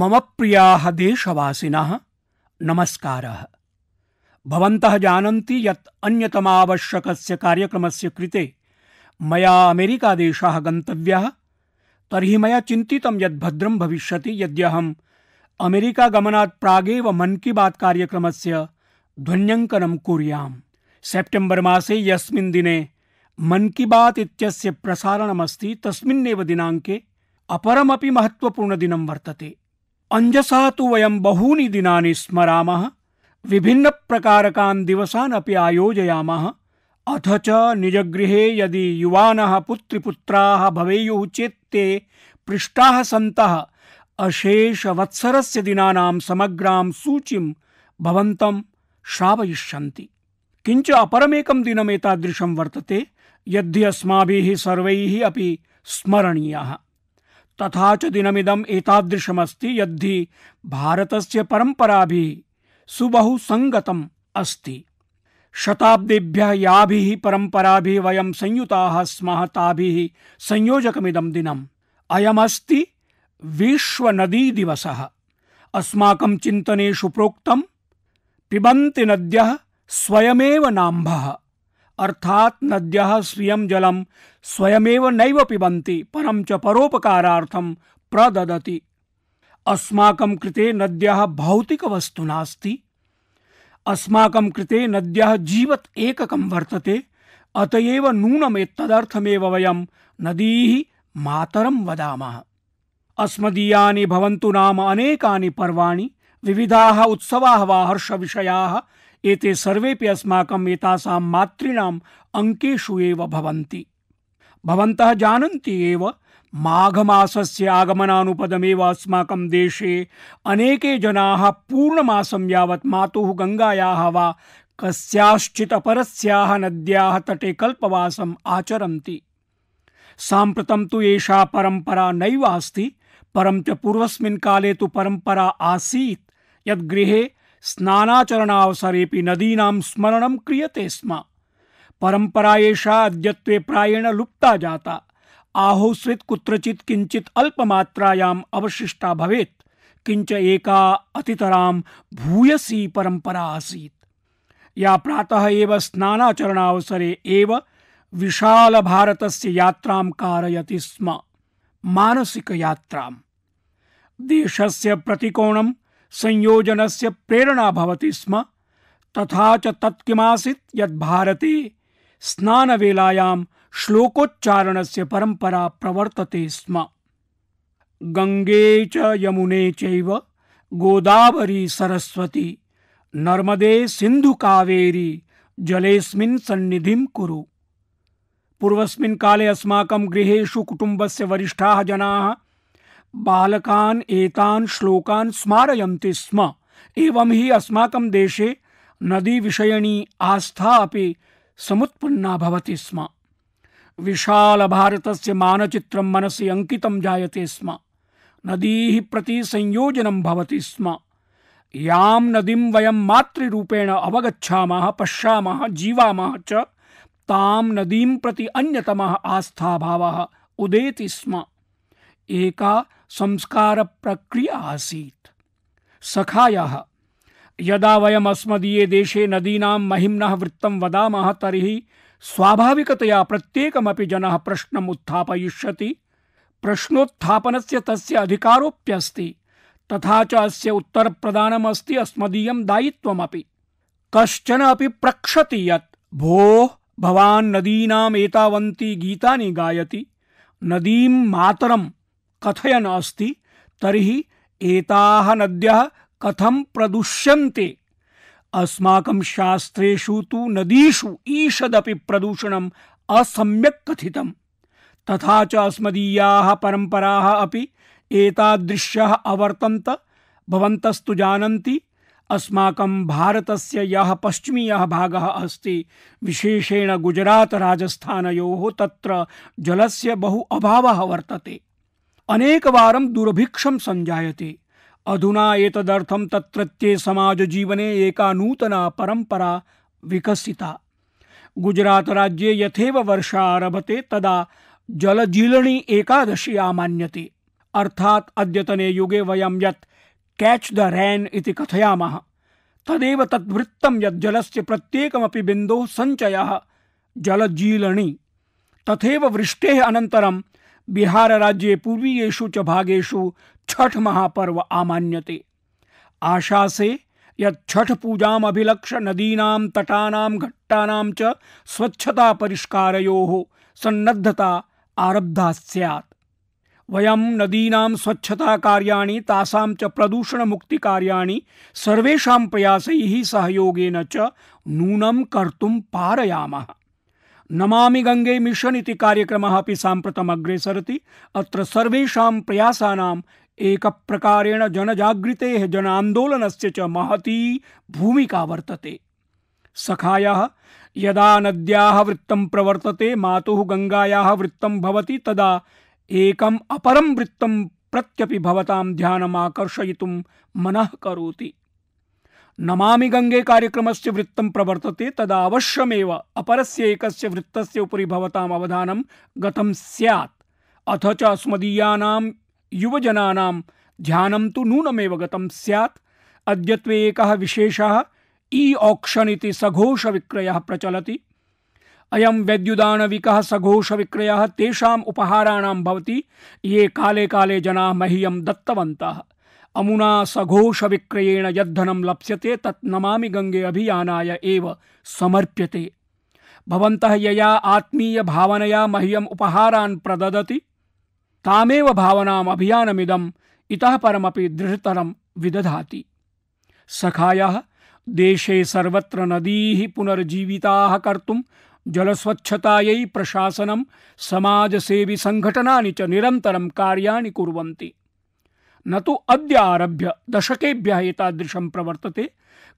मम देशवासीन नमस्कार जानती भवन्तः जानन्ति कार्यक्रम से कार्यक्रमस्य कृते मया अमेरिकादेशः गन्तव्यः तर्हि मया चिन्तितं यत् भद्रं भविष्यति यद्यहम् अमेरिका प्रागेव मन की बात कार्यक्रम से कुर्याम् सेप्टेम्बर् मासे मसे ये मन की बात प्रसारणमस्त प्रसारणमस्ति दिनाक अपरमी महत्वपूर्ण दिन वर्तते अञ्जसा तु वयं बहूनि दिनानि स्मरामः विभिन्नप्रकारकान् दिवसान् अपि आयोजयामः अथ च निजगृहे यदि युवानः पुत्रिपुत्राः भवेयुः चेत् ते पृष्टाः सन्तः अशेषवत्सरस्य दिनानां समग्रां सूचिं भवन्तं श्रावयिष्यन्ति किञ्च अपरमेकं दिनमेतादृशं वर्तते यद्धि अस्माभिः सर्वैः अपि स्मरणीयः तथा च दिनमिदम् एतादृशमस्ति यद्धि भारतस्य परम्पराभिः सुबहु सङ्गतम् अस्ति शताब्देभ्यः याभिः परम्पराभिः वयम् संयुताः स्मः ताभिः संयोजकमिदम् दिनम् अयमस्ति विश्वनदीदिवसः अस्माकम् चिन्तनेषु प्रोक्तम् पिबन्ति नद्यः स्वयमेव नाम्भः अर्थात् नद्यः स्वीयम् जलम् स्वयमेव नैव पिबन्ति परं च परोपकारार्थं प्रददति अस्माकं कृते नद्यः भौतिकवस्तु नास्ति अस्माकं कृते नद्यः जीवत् एककं वर्तते अत एव नूनमेतदर्थमेव वयं नदीः मातरं वदामः अस्मदीयानि भवन्तु नाम अनेकानि पर्वाणि विविधाः उत्सवाः वा हर्षविषयाः एते सर्वेपि अस्माकम् एतासां मातॄणाम् अङ्केषु एव भवन्ति भवन्तः जानन्ति एव माघमासस्य आगमनानुपदमेव अस्माकं देशे अनेके जनाः पूर्णमासं यावत् मातुः गङ्गायाः वा कस्याश्चित् अपरस्याः नद्याः तटे कल्पवासम् आचरन्ति साम्प्रतं तु एषा परम्परा नैव अस्ति परं च पूर्वस्मिन् काले तु परम्परा आसीत् यद्गृहे स्नानाचरणावसरेऽपि नदीनां स्मरणं क्रियते स्म परंपरा एषा अद्यत्वे प्रायेण लुप्ता जाता आहोस्रित कुत्रचित किंचित अल्पमात्रायाम अवशिष्टा भवेत किंच एका अतितराम भूयसी परंपरा आसीत या प्रातः एव स्नानाचरणावसरे एव विशाल भारतस्य यात्राम कारयति स्म मानसिक यात्राम देशस्य प्रतिकोणम संयोजनस्य प्रेरणा भवति स्म तथा च तत्किमासित यद् भारते स्नानवेलायां श्लोकोच्चारणस्य परम्परा प्रवर्तते स्म गङ्गे च यमुने चैव गोदावरी सरस्वती नर्मदे सिन्धुकावेरी जलेऽस्मिन् सन्निधिं कुरु पूर्वस्मिन् काले अस्माकं गृहेषु कुटुम्बस्य वरिष्ठाः जनाः बालकान् एतान् श्लोकान् स्मारयन्ति स्म एवं हि अस्माकं देशे विषयणी आस्था अपि समुत्पन्ना भवति स्म विशालभारतस्य मानचित्रं मनसि अंकित जायते स्म नदीः प्रति संयोजनं भवति स्म यां नदीं वयं मातृरूपेण अवगच्छामः पश्यामः जीवामः च ताम नदीं प्रति अन्यतमः आस्थाभावः उदेति स्म एका संस्कारप्रक्रिया आसीत् सखायाः यदा वयम अस्मदीये देशे नदीना महिम्नः वृत्त वदामः तरी स्वाभाविकतया प्रत्येकमपि जनः प्रश्नम् उत्थापयिष्यति प्रश्नोत्थापनस्य तस्य अधिकारोऽप्यस्ति तथा च अस्य उत्तरप्रदानम् अस्ति अस्मदीयं दायित्वमपि कश्चन अपि प्रक्षति यत् भोः भवान् नदीनाम् एतावन्ति गीतानि गायति नदीं मातरं कथयन् अस्ति तर्हि एताः नद्यः कथं प्रदुष्यन्ते अस्माकं शास्त्रेषु तु नदीषु ईषदपि प्रदूषणम् असम्यक् कथितम् तथा च अस्मदीयाः परम्पराः अपि एतादृश्यः अवर्तन्त भवन्तस्तु जानन्ति अस्माकं भारतस्य यः पश्चिमीयः भागः अस्ति विशेषेण गुजरातराजस्थानयोः तत्र जलस्य बहु अभावः वर्तते अनेकवारं दुर्भिक्षं सञ्जायते अधुना एतदर्थं तत्रत्ये समाजजीवने एका नूतना परम्परा विकसिता गुजरातराज्ये यथैव वर्षा आरभते तदा जलजीलणी एकादशी आमान्यते अर्थात् अद्यतने युगे वयं यत् कैच द रैन इति कथयामः तदेव तद्वृत्तं यत् जलस्य प्रत्येकमपि बिन्दोः सञ्चयः जलजीलणी तथैव वृष्टेः अनन्तरं बिहारराज्ये पूर्वीयेषु च भागेषु छठ महापर्व आमान्यते आशा से यत् छठ पूजाम अभिलक्ष्य नदीना तटा घट्टा च स्वच्छता परिष्कारयोः सन्नद्धता आरब्धा स्यात् वयम नदीना स्वच्छता कार्याणि तासां च प्रदूषणमुक्तिकार्याणि सर्वेषां प्रयासैः सहयोगेन च नूनं कर्तुं पारयामः नमा गंगे मिशन कार्यक्रम अभी अपि साम्प्रतम् अग्रेसरति अत्र सर्वेषां प्रयासा जनजागृते जन आंदोलन से महती भूमिका वर्तते सखाया यदा नद्या वृत्तं प्रवर्तते मातु गंगाया वृत्तम भवति तदा एकम् अपरम वृत्त प्रत्यपि ध्यान आकर्षय मन कौती करोति गंगे कार्यक्रम से वृत्त प्रवर्तते तदा अवश्यमेव अपरस्य एकस्य वृत्तस्य उपरि भवताम् अवधानं गतं अथ च युवजनानां ध्यानं तु नूनमेव गतं स्यात् अद्यत्वे एकः विशेषः ई ऑक्शन इति सघोषविक्रयः प्रचलति अयं वैद्युदानविकः सघोषविक्रयः तेषाम् उपहाराणां भवति ये काले काले जनाः मह्यं दत्तवन्तः अमुना सघोषविक्रयेण यद्धनं लप्स्यते तत् नमामि गङ्गे अभियानाय एव समर्प्यते भवन्तः यया आत्मीयभावनया मह्यम् उपहारान् प्रददति तामेव भावनाम् अभियानमिदम् इतः परमपि दृढतरं विदधाति सखायः देशे सर्वत्र नदीः पुनर्जीविताः कर्तुं जलस्वच्छतायै प्रशासनं समाजसेविसङ्घटनानि च निरन्तरं कार्याणि कुर्वन्ति न तु अद्य आरभ्य दशकेभ्यः एतादृशं प्रवर्तते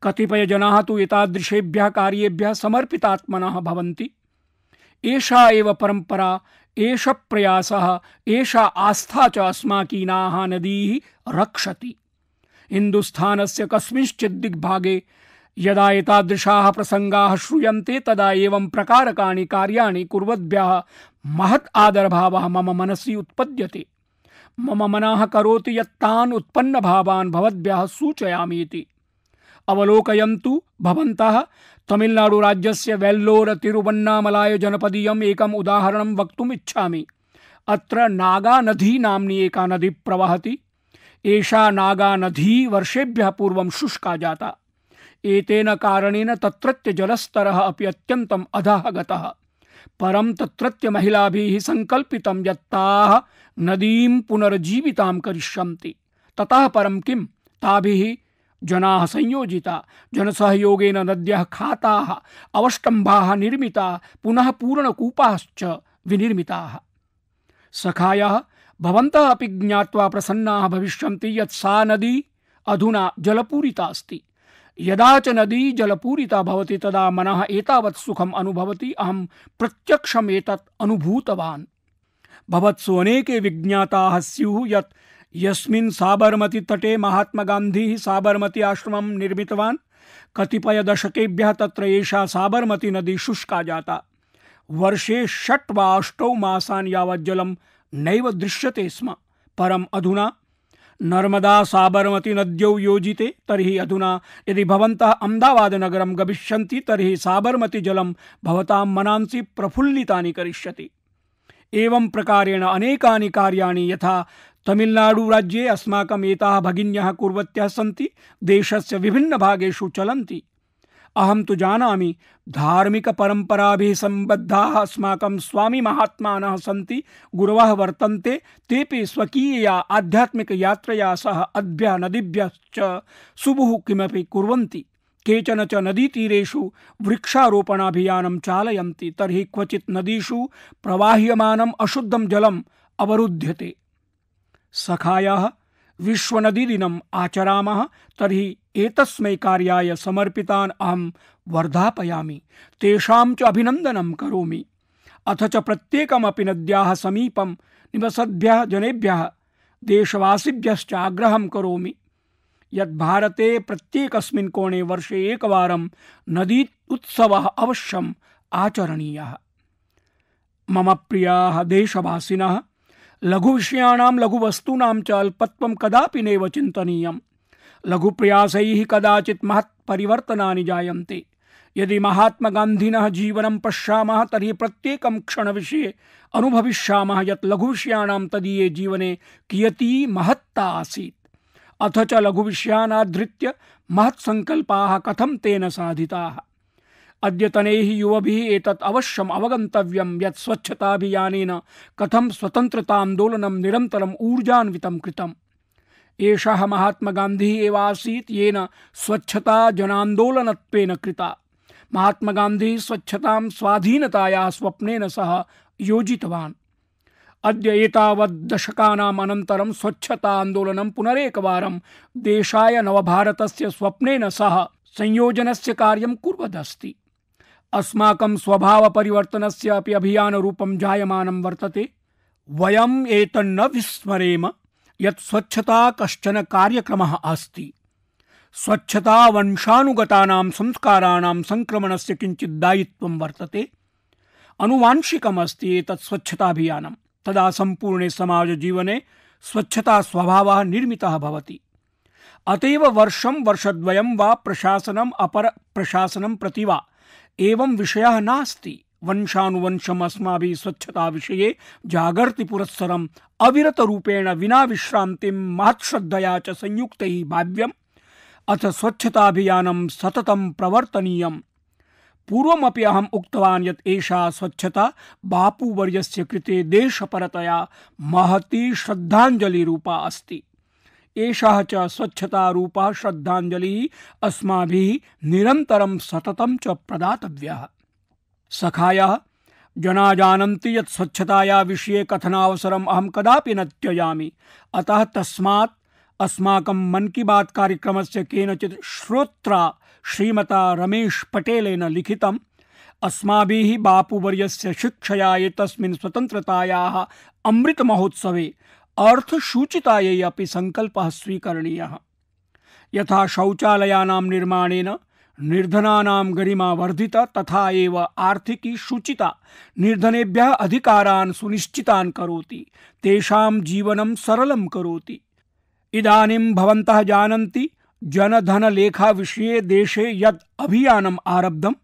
कतिपयजनाः तु एतादृशेभ्यः कार्येभ्यः समर्पितात्मनः भवन्ति एषा एव परम्परा एष प्रयासः एषा आस्था च अस्माकीनाः नदीः रक्षति हिन्दुस्थानस्य कस्मिंश्चित् दिग्भागे यदा एतादृशाः प्रसङ्गाः श्रूयन्ते तदा एवं प्रकारकाणि कार्याणि कुर्वद्भ्यः महत् आदरभावः मम मनसि उत्पद्यते मम मनः करोति यत् तान् उत्पन्नभावान् भवद्भ्यः सूचयामीति अवलोकयन्तु भवन्तः तमिलनाडु राज्य से वेल्लोर तिरुवन्नामलाय जनपदीय एक उदाहरण वक्त इच्छा अत्र नागा नदी नामनी एका नदी प्रवहति एषा नागा नदी वर्षेभ्य पूर्व शुष्का जाता एतेन कारणेन तत्रत्य जलस्तरः अपि अत्यन्तम् अधः गतः परं तत्रत्य महिलाभिः सङ्कल्पितं यत् ताः नदीं पुनर्जीवितां करिष्यन्ति ततः परं किं ताभिः जना संयोजिता सहयोग नद्य खाता अवस्टंभा निर्मता पुनः पूर्णकूपाश्च विनिर्मिताः सखाया भवंत अभी ज्ञावा प्रसन्ना भविष्य सा नदी अधुना जलपूरिता अस्ति यदा च नदी जलपूरिता भवति तदा मनः एतावत् सुखम् अनुभवति अहं प्रत्यक्षम् अनुभूतवान् भवत्सु अनेके विज्ञाताः स्युः यत् यस्मिन् साबरमती तटे महात्मा गांधी साबरमती आश्रम निर्मितवान् कतिपय दशकेभ्यः तत्र एषा साबरमती नदी शुष्का जाता वर्षे षट् वा अष्टौ मासान् यावत् जलं नैव दृश्यते स्म परम् अधुना नर्मदा साबरमती नद्यौ योजिते तर्हि अधुना यदि भवन्तः नगर गमिष्यन्ति तर्हि साबरमती जलं भवतां मनांसि प्रफुल्लितानि करिष्यति एवं प्रकारेण अनेकानि कार्याणि यथा तमिलनाडु राज्ये अस्माकम् एताः भगिन्यः कुर्वत्यः सन्ति देशस्य विभिन्नभागेषु चलन्ति अहं तु जानामि धार्मिकपरम्पराभिः सम्बद्धाः अस्माकं स्वामिमहात्मानः सन्ति गुरवः वर्तन्ते तेपि स्वकीयया आध्यात्मिकयात्रया सह अद्भ्यः नदीभ्यश्च सुबुः किमपि कुर्वन्ति केचन च नदीतीरेषु वृक्षारोपणाभियानं चालयन्ति तर्हि क्वचित् नदीषु प्रवाह्यमानम् अशुद्धं जलम् अवरुध्यते सखायाः विश्वनदीदिनम् आचरामः तर्हि एतस्मै कार्याय समर्पितान् अहं वर्धापयामि तेषां च अभिनन्दनं करोमि अथ च प्रत्येकमपि नद्याः समीपं निवसद्भ्यः जनेभ्यः देशवासिभ्यश्च आग्रहं करोमि यत् भारते प्रत्येकस्मिन् कोणे वर्षे एकवारं नदी उत्सवः अवश्यम् आचरणीयः मम प्रियाः देशवासिनः लघु वस्तूनाम च अल्पत्व कदापि नैव लघु लघुप्रयासैः कदाचित् महत्परिवर्तनानि जायन्ते यदि महात्मगान्धिनः जीवनं पश्यामः तर्हि प्रत्येकं क्षणविषये अनुभविष्यामः यत् विषयाण तदीये जीवने कियती महत्ता आसीत् अथ च विषयानाधृत्य महत्सङ्कल्पाः कथं तेन साधिताः अद्यतनैः युवभिः एतत् अवश्यम् अवगन्तव्यं यत् स्वच्छताभियानेन कथं स्वतन्त्रतान्दोलनं निरन्तरम् ऊर्जान्वितं कृतम् एषः महात्मगान्धिः एव आसीत् येन स्वच्छता जनान्दोलनत्वेन कृता महात्मा महात्मगान्धिः स्वच्छतां स्वाधीनतायाः स्वप्नेन सह योजितवान् अद्य एतावद्दशकानाम् अनन्तरं स्वच्छता आन्दोलनं पुनरेकवारं देशाय नवभारतस्य स्वप्नेन सह संयोजनस्य कार्यं कुर्वदस्ति अस्माकं स्वभावपरिवर्तनस्य अपि अभियानरूपं जायमानं वर्तते वयम् एतन्न विस्मरेम यत् स्वच्छता कश्चन कार्यक्रमः अस्ति स्वच्छता वंशानुगतानां संस्काराणां सङ्क्रमणस्य किञ्चित् दायित्वं वर्तते अनुवांशिकमस्ति एतत् स्वच्छताभियानं तदा सम्पूर्णे समाजजीवने स्वच्छतास्वभावः निर्मितः भवति अत एव वर्षं वर्षद्वयं वा प्रशासनम् अपर प्रशासनं प्रतिवा एवं विषय नास्ति वंशानुवंशम् अस्माभिः स्वच्छताविषये अविरत रूपेण विना विश्रान्तिं महत्श्रद्धया च संयुक्तैः भाव्यम् अथ स्वच्छताभियानं सततं प्रवर्तनीयम् पूर्वमपि अहम् उक्तवान् यत् एषा स्वच्छता बापूवर्यस्य कृते देशपरतया महती श्रद्धाञ्जलिरूपा अस्ति एषः च स्वच्छतारूपः श्रद्धाञ्जलिः अस्माभिः निरन्तरं सततं च प्रदातव्यः सखायः जना जानन्ति यत् स्वच्छताया विषये कथनावसरम् अहं कदापि न त्यजामि अतः तस्मात् अस्माकं मन की बात कार्यक्रमस्य केनचित् श्रोत्रा श्रीमता रमेश पटेलेन लिखितम् अस्माभिः बापूवर्यस्य शिक्षया एतस्मिन् स्वतन्त्रतायाः अमृतमहोत्सवे अर्थसूचितायै अपि सङ्कल्पः स्वीकरणीयः यथा शौचालयानां निर्माणेन निर्धनानां गरिमा वर्धिता तथा एव आर्थिकी शुचिता निर्धनेभ्यः अधिकारान् सुनिश्चितान् करोति तेषां जीवनं सरलं करोति इदानीं भवन्तः जानन्ति जनधनलेखाविषये देशे यद अभियानम् आरब्धम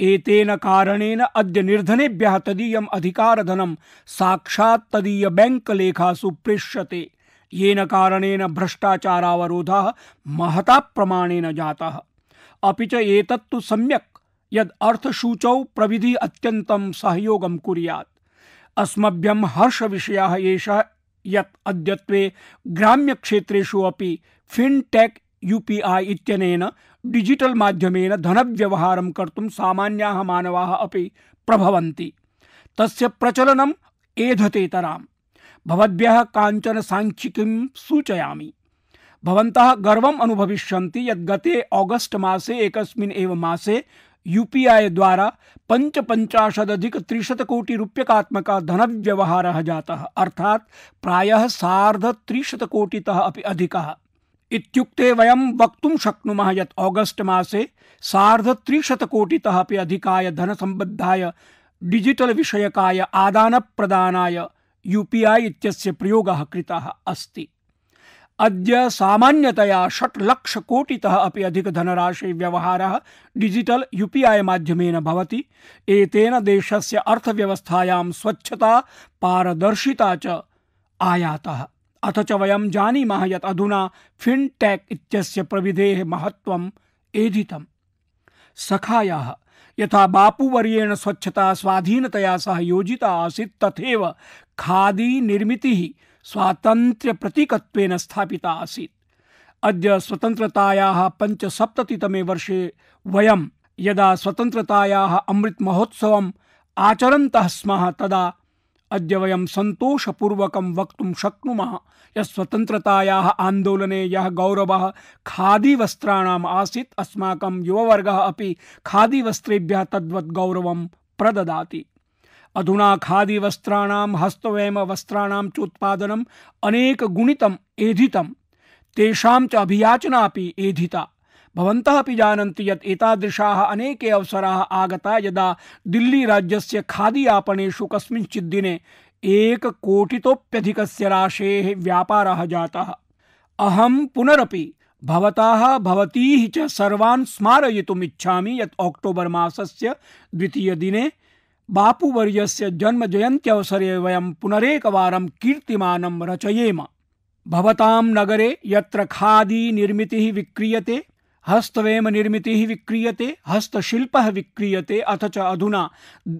एतेन कारणेन अद्य निर्धनेभ्यः तदीयम् अधिकारधनं साक्षात् तदीय बैंक बैंकलेखासु प्रेष्यते येन कारणेन भ्रष्टाचारावरोधः महता प्रमाणेन जातः अपि च एतत्तु सम्यक् यद् अर्थसूचौ प्रविधि अत्यन्तं सहयोगं कुर्यात् अस्मभ्यं हर्षविषयः एषः यत् अद्यत्वे ग्राम्यक्षेत्रेषु अपि फिनटेक यूपीआई इत्यनेन डिजिटल माध्यमेन धनव्यवहारं कर्तुं सामान्याः मानवाः अपि प्रभवन्ति तस्य प्रचलनम् एधतेतरां भवद्भ्यः काञ्चन साङ्ख्यिकीं सूचयामि भवन्तः गर्वम् अनुभविष्यन्ति यत् गते आगस्ट् मासे एकस्मिन् एव मासे यूपीआई द्वारा पंचपंचाशदधिक त्रिशत कोटि रूप्यकात्मका धन व्यवहार जाता अर्थात प्रायः सार्ध त्रिशत कोटितः अपि अधिकः इत्युक्ते वयं वक्तुं शक्नुमः यत् ऑगस्ट मासे सार्धत्रिशतकोटितः अपि अधिकाय धनसम्बद्धाय डिजिटल विषयकाय आदान प्रदानाय यूपीआई इत्यस्य प्रयोगः कृतः अस्ति अद्य सामान्यतया षट् लक्ष षट्लक्षकोटितः अपि अधिक धनराशि व्यवहारः डिजिटल यूपीआई माध्यमेन भवति एतेन देशस्य अर्थव्यवस्थायां स्वच्छता पारदर्शिता च आयातः अथ च वयं जानीमः यत् अधुना फिनटेक इत्यस्य प्रविधेः महत्त्वम् एधितम् सखायाः यथा बापूवर्येण स्वच्छता स्वाधीनतया सह योजिता आसीत् तथैव खादीनिर्मितिः स्वातन्त्र्यप्रतीकत्वेन स्थापिता आसीत् अद्य स्वतन्त्रतायाः पञ्चसप्ततितमे वर्षे वयं यदा स्वतन्त्रतायाः अमृतमहोत्सवम् आचरन्तः स्मः तदा अद्य वयं सन्तोषपूर्वकं वक्तुं शक्नुमः यत् स्वतन्त्रतायाः आन्दोलने यः गौरवः खादीवस्त्राणाम् आसीत् अस्माकं युववर्गः अपि खादीवस्त्रेभ्यः तद्वत् गौरवं प्रददाति अधुना खादीवस्त्राणां हस्तवयमवस्त्राणां चोत्पादनम् अनेकगुणितम् एधितं तेषां च अभियाचना एधिता भवन्तः अपि जानन्ति यत् एतादृशाः अनेके अवसराः आगता यदा दिल्ली राज्यस्य खादी आपणेषु कस्मिंश्चित् दिने एककोटितोप्यधिकस्य राशेः व्यापारः जातः अहं पुनरपि भवताः भवतीः च सर्वान् स्मारयितुम् इच्छामि यत् अक्टोबर् मासस्य द्वितीयदिने बापूवर्यस्य जन्मजयन्त्यवसरे वयं पुनरेकवारं कीर्तिमानं रचयेम भवतां नगरे यत्र खादी निर्मितिः विक्रियते हस्तवेम निर्मितिः विक्रियते हस्तशिल्पः विक्रियते अथ च अधुना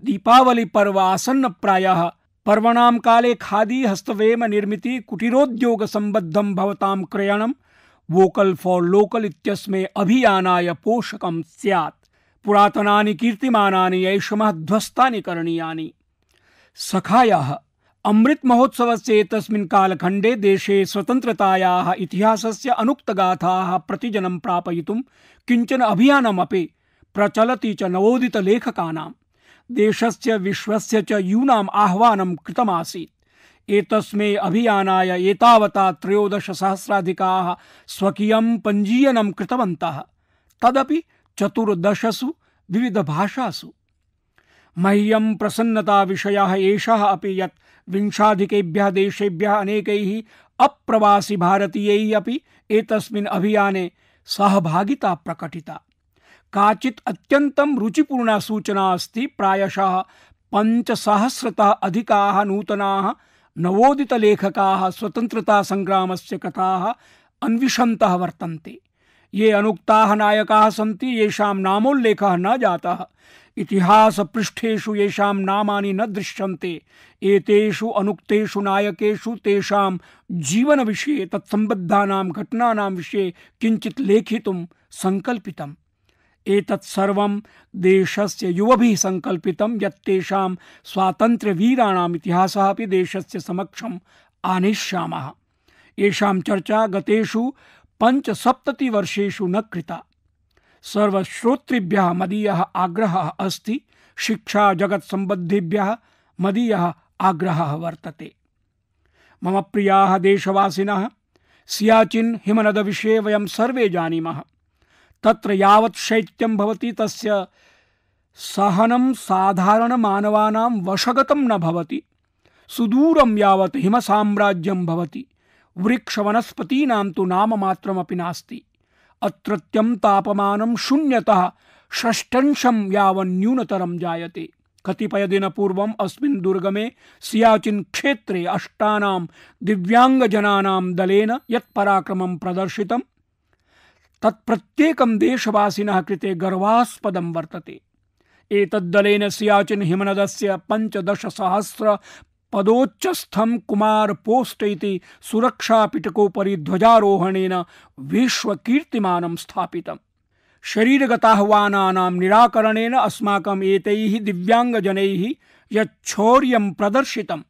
दीपावलिपर्व आसन्नप्रायः पर्वणां काले खादी हस्तवेम निर्मिति कुटीरोद्योगसम्बद्धं भवतां क्रयणं वोकल फॉर लोकल इत्यस्मै अभियानाय पोषकं स्यात् पुरातनानि कीर्तिमानानि ऐषमः ध्वस्तानि करणीयानि सखायाः अमृत महोत्सव से कालखंडे देशे स्वतन्त्रतायाः इतिहासस्य अनुक्तगाथाः प्रतिजनम प्रापय किंचन अभियानमपि प्रचलति च नवोदित नवोदितलेखकानां देशस्य विश्वस्य च यूनाम् आह्वानं कृतमासीत् एतस्मै अभियानाय एतावता त्रयोदशसहस्राधिकाः स्वकीयं पञ्जीयनं कृतवन्तः तदपि चतुर्दशसु विविधभाषासु मह्यं प्रसन्नताविषयः एषः अपि यत् विंशाधिकेभ्यः देशेभ्यः अनेकैः अवासी भारतीयैः अपि एतस्मिन् अभियाने सहभागिता प्रकटिता काचित् अत्यन्तं रुचिपूर्णा सूचना अस्ति प्रायशः पञ्चसहस्रतः अधिकाः नूतनाः नवोदितलेखकाः स्वतन्त्रतासङ्ग्रामस्य कथाः अन्विषन्तः वर्तन्ते ये अनुक्ताः नायकाः सन्ति येषां नामोल्लेखः न जातः इतिहास इतिहासपृष्ठेषु येषां नामानि न दृश्यन्ते एतेषु अनुक्तेषु नायकेषु तेषां जीवनविषये तत्सम्बद्धानां घटनानां विषये किञ्चित् लेखितुं सङ्कल्पितम् एतत् सर्वं देशस्य युवभिः सङ्कल्पितं यत् तेषां स्वातन्त्र्यवीराणाम् इतिहासः अपि देशस्य समक्षम् आनेष्यामः येषां चर्चा गतेषु पञ्चसप्ततिवर्षेषु न कृता आग्रह अस्त शिक्षा जगत शिक्षाजगत्सम्बद्धिभ्यः मदीय आग्रह वर्तते मम देशवासीन सियाचिन हिमनद विषय वयम सर्वे जानीमः तत्र यावत् साधारण भवति तस्य नवती साधारणमानवानां यवत न भवति सुदूरं यावत् हिमसाम्राज्यं भवति नाम मात्रम नाममात्रमपि नास्ति अत्रत्यं तापमानं शून्यतः षष्ठंशं यावन्न्यूनतरं जायते कतिपय कतिपयदिनपूर्वम् अस्मिन् दुर्गमे सियाचिन् क्षेत्रे अष्टानां दिव्याङ्गजनानां दलेन यत् पराक्रमं प्रदर्शितं तत् प्रत्येकं देशवासिनः कृते गर्वास्पदं वर्तते एतद्दलेन सियाचिन् हिमनदस्य सहस्र पदोच्चस्थम कुमार पोस्ट इति पिटकोपरी ध्वजारोहणेन विश्वकीर्तिमानं स्थापितम् शरीरगताह्वानानां निराकरणेन अस्माकम् एतैः दिव्याङ्गजनैः यच्छौर्यं प्रदर्शितं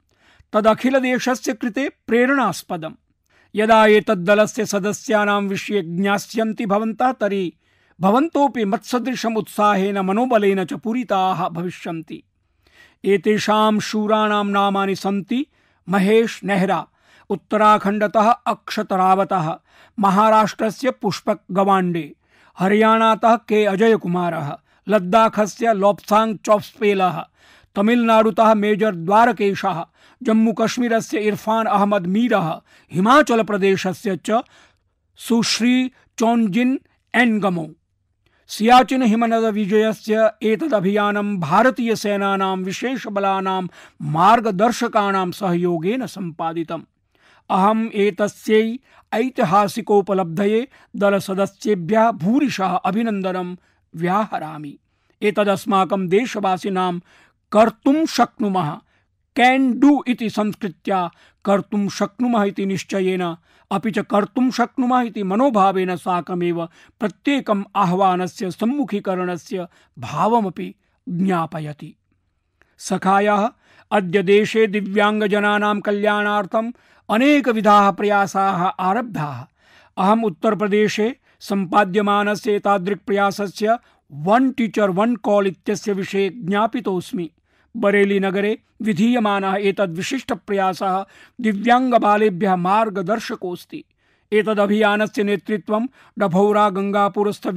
तदखिलदेशस्य कृते प्रेरणास्पदम् यदा एतद्दलस्य सदस्यानां विषये ज्ञास्यन्ति भवन्तः तर्हि भवन्तोऽपि मत्सदृशम् उत्साहेन मनोबलेन च पूरिताः भविष्यन्ति एतेषा शूराणां नामानि सन्ति महेश नेहरा उत्तराखण्डतः अक्षत रावतः महाराष्ट्रस्य पुष्पक गवाण्डे हरियाणातः के अजय लद्दाख लद्दाखस्य लोप्साङ्ग् चौप्स्पेलः तमिलनाडुतः मेजर द्वारकेशः जम्मूकश्मीरस्य इरफान अहमद मीरः प्रदेश च सुश्री चौन्जिन् एनगमो सियाचिन हिमनद विजयस्य एतदभियानं भारतीयसेनानां विशेषबलानां मार्गदर्शकाणां सहयोगेन सम्पादितम् अहम् एतस्यै ऐतिहासिकोपलब्धये सदस्येभ्यः भूरिशः अभिनन्दनं व्याहरामि एतदस्माकं देशवासिनां कर्तुं शक्नुमः कैन डू इति संस्कृत्या कर्तुं शक्नुमः इति निश्चयेन अपि च कर्तुं शक्नुमः इति मनोभावेन साकमेव प्रत्येकम् आह्वानस्य सम्मुखीकरणस्य भावमपि ज्ञापयति सखायः अद्य देशे दिव्याङ्गजनानां कल्याणार्थम् अनेकविधाः प्रयासाः आरब्धाः अहम् उत्तरप्रदेशे सम्पाद्यमानस्य एतादृक्प्रयासस्य वन टीचर वन कॉल इत्यस्य विषये ज्ञापितोऽस्मि बरेली नगरे विधीयमानः एतद्विशिष्टप्रयासः दिव्याङ्गबालेभ्यः मार्गदर्शकोऽस्ति एतदभियानस्य नेतृत्वं डभौरा गंगापुरस्थ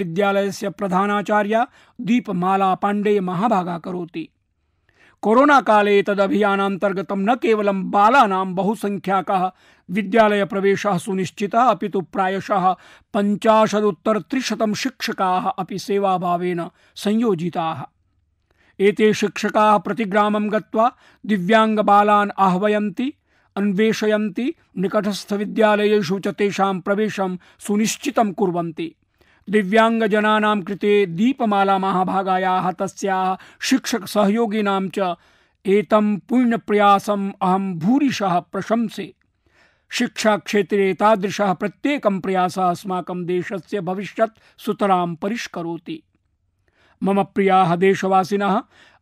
से प्रधानाचार्य दीपमाला पाण्डे महाभागा करोति कोरोनाकाले एतदभियानान्तर्गतं न केवलं बालानां बहुसंख्याकः विद्यालयप्रवेशः सुनिश्चितः अपि तु प्रायशः पञ्चाशदुत्तरत्रिशतं शिक्षकाः अपि सेवाभावेन संयोजिताः एते शिक्षकाः प्रतिग्रामं गत्वा दिव्याङ्गबालान् आह्वयन्ति अन्वेषयन्ति निकटस्थविद्यालयेषु च तेषां प्रवेशं सुनिश्चितं कुर्वन्ति दिव्याङ्गजनानां कृते दीपमाला महाभागायाः तस्याः शिक्षकसहयोगिनां च एतं पुण्यप्रयासम् अहं भूरिशः प्रशंसे शिक्षाक्षेत्रे एतादृशः प्रत्येकं प्रयासः अस्माकं देशस्य भविष्यत् सुतरां परिष्करोति मम प्रिया देशवासीन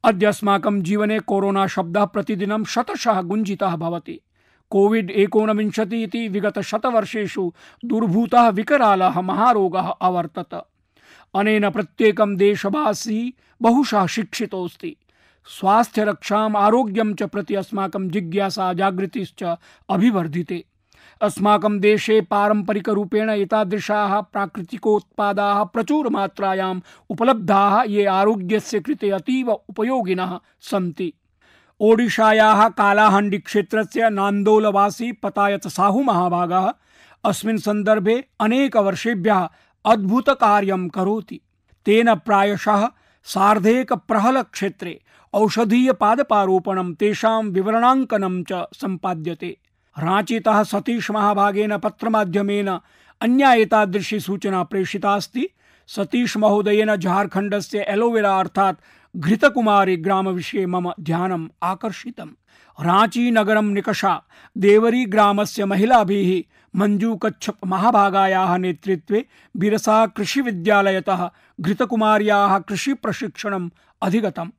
अद्य अस्माकं जीवने कोरोना शब्दः प्रतिदिनं शतशः गुञ्जितः भवति कोविड् एकोनविंशति इति विगतशतवर्षेषु दुर्भूतः विकरालः महारोगः अवर्तत अनेन प्रत्येकं देशवासी बहुशः शिक्षितोऽस्ति स्वास्थ्यरक्षाम् आरोग्यं च प्रति अस्माकं जिज्ञासा जागृतिश्च अभिवर्धिते अस्माकं देशे पारम्परिकरूपेण एतादृशाः प्राकृतिकोत्पादाः प्रचुरमात्रायाम् उपलब्धाः ये आरोग्यस्य कृते अतीव उपयोगिनः सन्ति ओडिशायाः कालाहण्डीक्षेत्रस्य नान्दोलवासी पतायत साहु महाभागः अस्मिन् सन्दर्भे अद्भुत अद्भुतकार्यं करोति तेन प्रायशः सार्धेकप्रहलक्षेत्रे औषधीयपादपारोपणं तेषां विवरणाङ्कनं च सम्पाद्यते रांची तह सतीश महाभागेन पत्रमाध्यमेन अन्या एतादृशी सूचना प्रेषिता अस्ति सतीश महोदयेन झारखण्डस्य एलोवेरा अर्थात् घृतकुमारी ग्रामविषये मम ध्यानम् आकर्षितम् नगर निकषा देवरी से महिला मंजू कच्छप महाभागा नेतृत्व बिरसा कृषि घृतकुम कृषि प्रशिक्षण अधिगतम्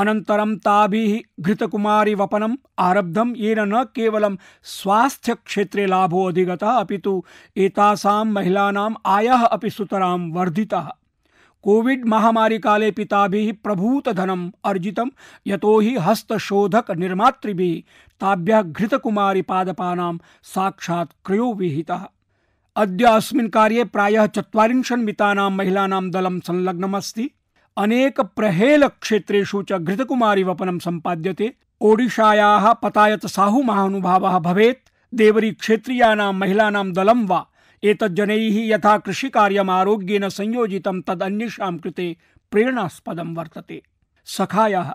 अनन्तरं ताभिः घृतकुमारी वपनम् आरब्धं येन न केवलं स्वास्थ्यक्षेत्रे लाभो अधिगतः अपितु एतासां महिलानाम् आयः अपि सुतरां वर्धितः कोविड महामारी काले पिताभिः प्रभूतधनम् अर्जितं यतो हि हस्तशोधक निर्मातृभिः ताभ्यः घृतकुमारी पादपानां साक्षात् क्रयो विहितः अद्य अस्मिन् कार्ये प्रायः चत्वारिंशन्मितानां महिलानां दलं संलग्नमस्ति अनेक प्रहेल क्षेत्रेषु च घृतकुमारी वपनं सम्पाद्यते ओडिशायाः पतायत साहू महानुभावः भवेत् देवरी क्षेत्रीयाणां महिलानां दलं वा एतज्जनैः यथा कृषिकार्यम् आरोग्येन संयोजितं तदन्येषां कृते प्रेरणास्पदं वर्तते सखायाः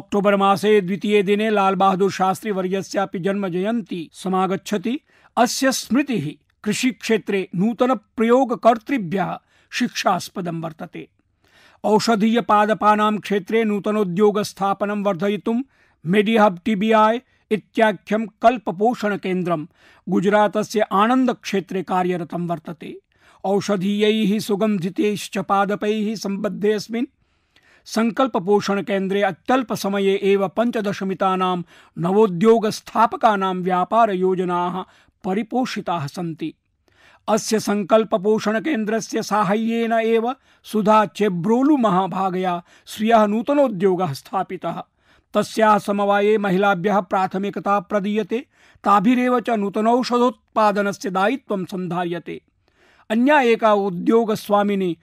अक्टोबर् मासे द्वितीये दिने लालबहादुरशास्त्रीवर्यस्यापि जन्मजयन्ती समागच्छति अस्य स्मृतिः कृषिक्षेत्रे नूतनप्रयोगकर्तृभ्यः शिक्षास्पदं वर्तते औषधीय पादपानां क्षेत्रे नूतनोद्योगस्थापनं वर्धयितुं हब टीबीआई इत्याख्यं कार्यरत गुजरातस्य आनन्दक्षेत्रे कार्यरतं वर्तते पादप संबद्धे संकल्प पोषण केन्द्रे अत्यल्प समये एव पञ्चदशमितानां व्यापार योजना परिपोषिता सन्ति अस्य से साहाय्येन एव सुधा महाभागया स्वीय नूतनोद्योग स्थापित तस्या समवाये महिलाभ्यः प्राथमिकता प्रदीयते ताभिरेव च नूतनौषधोत्पादनस्य दायित्वं सन्धार्यते अन्या एका उद्योगस्वामिनी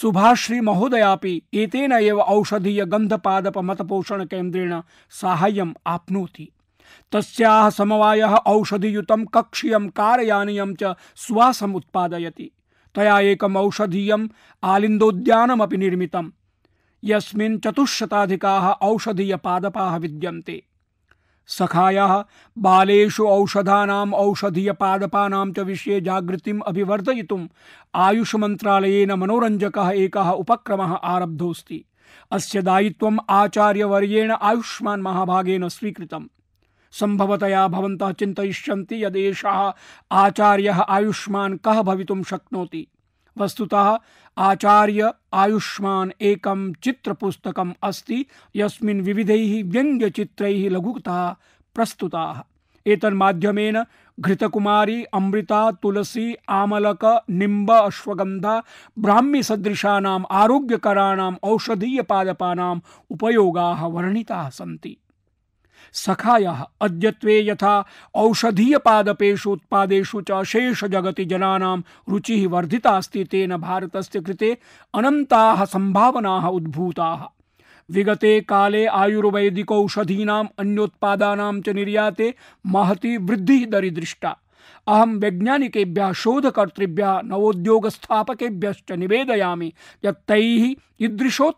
सुभाश्री महोदयापि एतेन एव औषधीय केन्द्रेण साहाय्यम् आप्नोति तस्याः समवायः औषधियुतं कक्षीयं कारयानीयं च श्वासमुत्पादयति तया एकम् औषधीयम् आलिन्दोद्यानमपि निर्मितम् यस्मिन् चतुश्शताधिकाः औषधीयपादपाः विद्यन्ते सखायाः बालेषु औषधानाम् औषधीयपादपानां च विषये जागृतिम् अभिवर्धयितुम् आयुषमन्त्रालयेन मनोरञ्जकः एकः उपक्रमः आरब्धोऽस्ति अस्य दायित्वम् आचार्यवर्येण आयुष्मान् महाभागेन स्वीकृतम् संभवतया भवन्तः चिन्तयिष्यन्ति यदेषः आचार्यः आयुष्मान् कः भवितुं शक्नोति वस्तुतः आचार्य आयुष्मान् एकं चित्रपुस्तकम् अस्ति यस्मिन् विविधैः व्यङ्ग्यचित्रैः लघुकथाः प्रस्तुताः एतन्माध्यमेन घृतकुमारी अमृता तुलसी आमलक निम्ब अश्वगन्धा ब्राह्मीसदृशानाम् आरोग्यकराणाम् औषधीयपादपानाम् उपयोगाः वर्णिताः सन्ति सखायाः अद्यत्वे यथा औषधीयपादपेषु च शेषजगति जनानां रुचिः वर्धिता अस्ति तेन भारतस्य कृते अनंता संभावना उद्भूता विगते काले आयुर्वैदिकौषधीना अन्योत्पादानां च निर्याते महती वृद्धि दरीदृष्टा अहम वैज्ञानिकेभ्यः शोधकर्तृभ्य नवोद्योगस्थापकेभ्यश्च निवेदयामि यत् तैः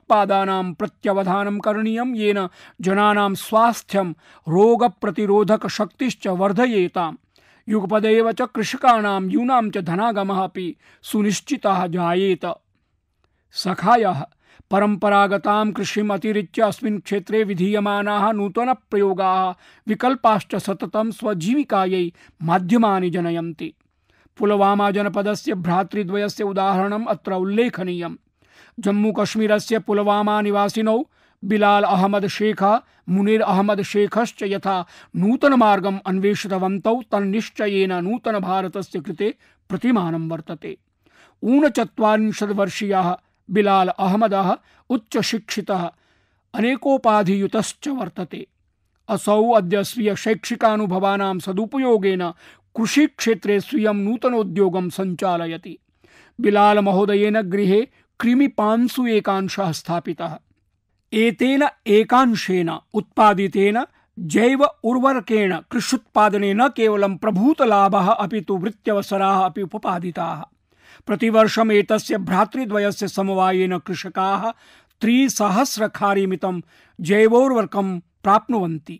प्रत्यवधान करनीय करणीयं येन जनानां रोग रोगप्रतिरोधकशक्तिश्च वर्धयेताम् युगपदेव च कृषकाणां यूनां च धनागमः अपि सुनिश्चितः जायेत सखायः परंपरागता कृषिम् अतिरिच्य अस्मिन् क्षेत्रे विधीयमानाः नूतनप्रयोगाः विकल्पाश्च सततं स्वजीविकायै माध्यमानि जनयन्ति पुलवामा जनपदस्य भ्रातृद्वयस्य उदाहरणम् अत्र उल्लेखनीयम् जम्मूकश्मीरस्य पुलवामा निवासिनौ बिलाल अहमद शेख मुनीर अहमद शेखश्च यथा नूतनमार्गम् अन्वेषितवन्तौ तन्निश्चयेन नूतनभारतस्य कृते प्रतिमानं वर्तते ऊनचत्वारिंशद्वर्षीयः बिलाल अहमदः उच्चशिक्षितः अनेकोपाधियुतश्च वर्तते असौ अद्य स्वीय शैक्षिकानुभवानां सदुपयोगेन कृषिक्षेत्रे स्वीयं नूतनोद्योगं सञ्चालयति बिलालमहोदयेन गृहे क्रिमिपांसु एकांशः स्थापितः एतेन एकांशेन उत्पादितेन जैव उर्वरकेण कृष्युत्पादने न केवलं प्रभूतलाभः अपि तु वृत्त्यवसराः अपि उपपादिताः प्रतिवर्षम एतस्य भ्रातृद्वयस्य समवायेन कृषकाः त्रिसहस्रखारिमितं जैवोर्वरकं प्राप्नुवन्ति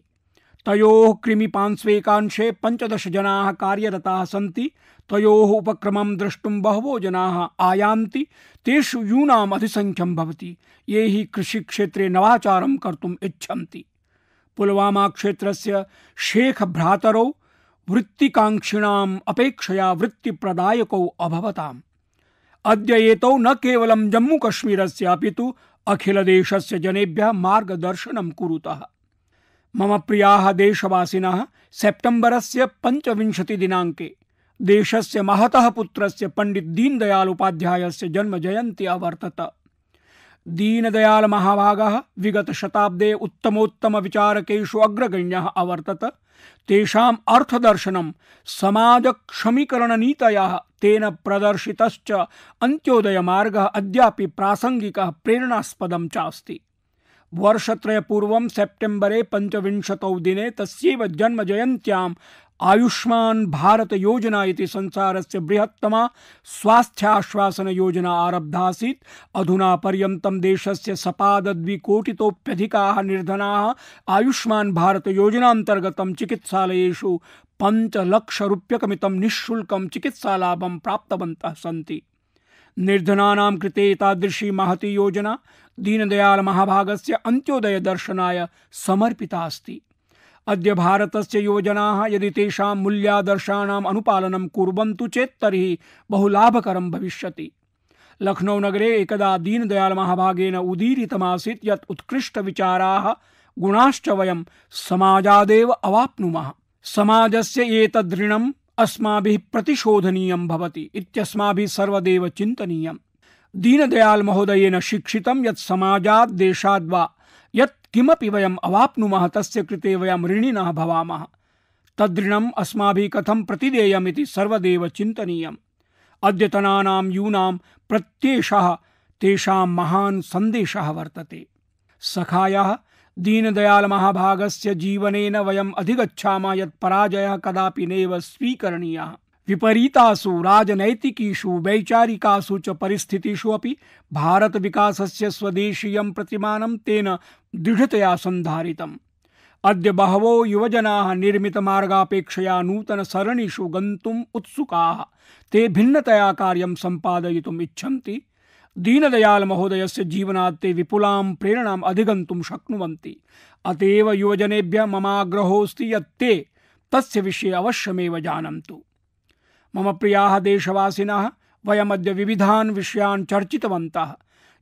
तयोः कृमिपांस्वेकांशे पञ्चदशजनाः कार्यरताः सन्ति तयोः उपक्रमं द्रष्टुं बहवो जनाः आयान्ति तेषु यूनाम् अधिसङ्ख्यं भवति ये हि कृषिक्षेत्रे नवाचारं कर्तुम् इच्छन्ति पुलवामाक्षेत्रस्य शेखभ्रातरौ वृत्तिकाङ्क्षिणाम् अपेक्षया वृत्तिप्रदायकौ अभवताम् अद्य एतौ न केवलं जम्मूकश्मीरस्य अपि तु अखिलदेशस्य जनेभ्यः मार्गदर्शनं कुरुतः मम प्रियाः देशवासिनः सेप्टेम्बरस्य पञ्चविंशतिदिनाङ्के देशस्य महतः पुत्रस्य पण्डित दीनदयाल उपाध्यायस्य जयंती अवर्तत दीनदयाल महाभागः उत्तमोत्तम उत्तमोत्तमविचारकेषु अग्रगण्यः अवर्तत तेषाम् अर्थदर्शनं समाजक्षमीकरणनीतयः तेन प्रदर्शितश्च अन्त्योदयमार्गः अद्यापि प्रासङ्गिकः प्रेरणास्पदं चास्ति वर्षत्रयपूर्वं सेप्टेम्बरे पञ्चविंशतौ दिने तस्यैव जन्मजयन्त्याम् आयुष्मान् भारतयोजना इति संसारस्य बृहत्तमा योजना आरब्धासीत् अधुना पर्यन्तं देशस्य सपादद्विकोटितोप्यधिकाः निर्धनाः आयुष्मान् भारतयोजनान्तर्गतं चिकित्सालयेषु पञ्चलक्षरूप्यकमितं निःशुल्कं चिकित्सालाभं प्राप्तवन्तः सन्ति निर्धनानां कृते एतादृशी महती योजना दीनदयालमहाभागस्य अन्त्योदयदर्शनाय समर्पिता अस्ति अद्य भारतस्य योजनाः यदि तेषां मूल्यादर्शाणाम् अनुपालनं कुर्वन्तु चेत् तर्हि बहुलाभकरं भविष्यति लखनौ नगरे एकदा दीनदयाल महाभागेन उदीरितमासीत् यत् उत्कृष्टविचाराः गुणाश्च वयं समाजादेव अवाप्नुमः समाजस्य एतद्ऋणम् अस्माभिः प्रतिशोधनीयं भवति इत्यस्माभिः सर्वदेव चिन्तनीयम् दीनदयाल महोदयेन शिक्षितं यत् समाजात् देशाद्वा यत् किमपि वयम् अवाप्नुमः तस्य कृते वयं ऋणिनः भवामः तद्ऋणम् अस्माभिः कथं प्रतिदेयमिति सर्वदेव चिन्तनीयम् अद्यतनानां यूनां प्रत्येषः तेषां महान् सन्देशः वर्तते सखायः दीनदयालमहाभागस्य जीवनेन वयम् अधिगच्छामः यत् पराजयः कदापि नैव स्वीकरणीयः विपरीतासु राजनैतिकीषु वैचारिकासु च परिस्थितिषु अपि विकासस्य स्वदेशीयं प्रतिमानं तेन दृढतया सन्धारितम् अद्य बहवो युवजनाः नूतन सरणिषु गन्तुम् उत्सुकाः ते भिन्नतया कार्यं सम्पादयितुम् इच्छन्ति महोदयस्य जीवनात् ते विपुलां प्रेरणाम् अधिगन्तुं शक्नुवन्ति अतएव एव युवजनेभ्यः ममाग्रहोऽस्ति यत् ते तस्य विषये अवश्यमेव जानन्तु मम प्रियाः देशवासिनः वयमद्य विविधान् विषयान् चर्चितवन्तः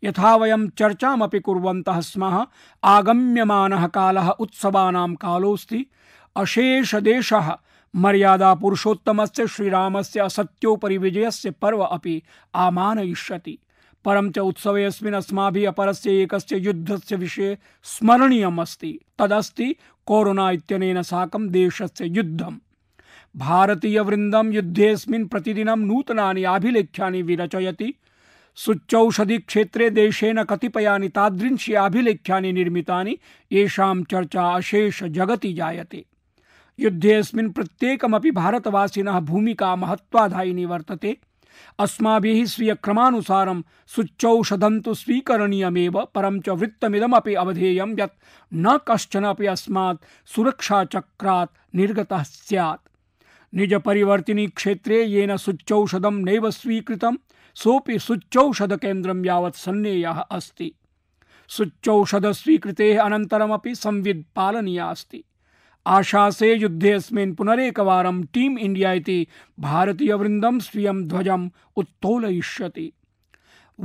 यथा वयं चर्चामपि कुर्वन्तः स्मः आगम्यमानः कालः उत्सवानां कालोऽस्ति अशेषदेशः मर्यादा पुरुषोत्तमस्य श्रीरामस्य असत्योपरि विजयस्य पर्व अपि आमानयिष्यति परं च उत्सवेऽस्मिन् अस्माभिः अपरस्य एकस्य युद्धस्य विषये स्मरणीयमस्ति तदस्ति कोरोना इत्यनेन साकं देशस्य युद्धम् भारतीय वृंदम युद्धेऽस्मिन् प्रतिदिन नूतना आभिलेख्या विरचयति क्षेत्रे देशेन कतिपयानि तादृंश्याभिलेख्यानि निर्मितानि येषां चर्चा अशेष जगति जायते युद्धेऽस्मिन् प्रत्येकमपि भारतवासिनः भूमिका महत्त्वाधायिनी वर्तते अस्माभिः स्वीयक्रमानुसारं सूच्यौषधं तु स्वीकरणीयमेव परं च वृत्तमिदमपि अवधेयं यत् न कश्चन अपि अस्मात् सुरक्षाचक्रात् निर्गतः स्यात् निज परिवर्तिनी क्षेत्रे येन सूच्यौषधम नैव सोपि सूच्यौषध सूच्यौषधकेन्द्रं यावत् सन्नेयः अस्ति सूच्यौषध स्वीकृते सूच्यौषधस्वीकृतेः अपि संविद पालनीय अस्ति आशासे युद्धे अस्मिन् पुनरेकवारं टीम इंडिया इति भारतीय वृन्दं स्वीयं ध्वजं उत्तोलयिष्यति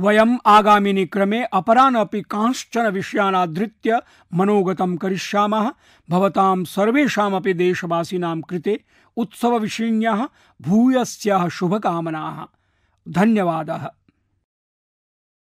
वयम् आगामिनि क्रमे अपरान् अपि कांश्चन विषयानाधृत्य मनोगतं करिष्यामः भवतां सर्वेषामपि देशवासिनां कृते उत्सव विषिण्य भूयस्य शुभकामना धन्यवाद